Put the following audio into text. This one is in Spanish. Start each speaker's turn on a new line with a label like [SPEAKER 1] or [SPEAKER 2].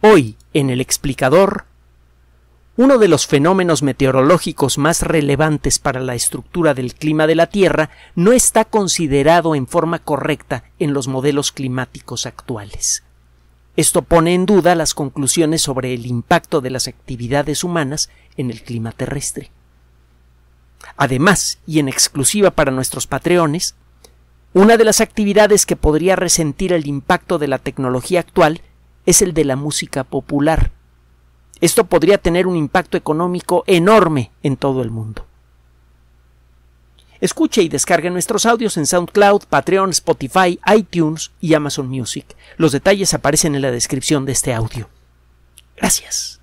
[SPEAKER 1] Hoy, en el explicador, uno de los fenómenos meteorológicos más relevantes para la estructura del clima de la Tierra no está considerado en forma correcta en los modelos climáticos actuales. Esto pone en duda las conclusiones sobre el impacto de las actividades humanas en el clima terrestre. Además, y en exclusiva para nuestros patreones, una de las actividades que podría resentir el impacto de la tecnología actual es el de la música popular. Esto podría tener un impacto económico enorme en todo el mundo. Escuche y descargue nuestros audios en SoundCloud, Patreon, Spotify, iTunes y Amazon Music. Los detalles aparecen en la descripción de este audio. Gracias.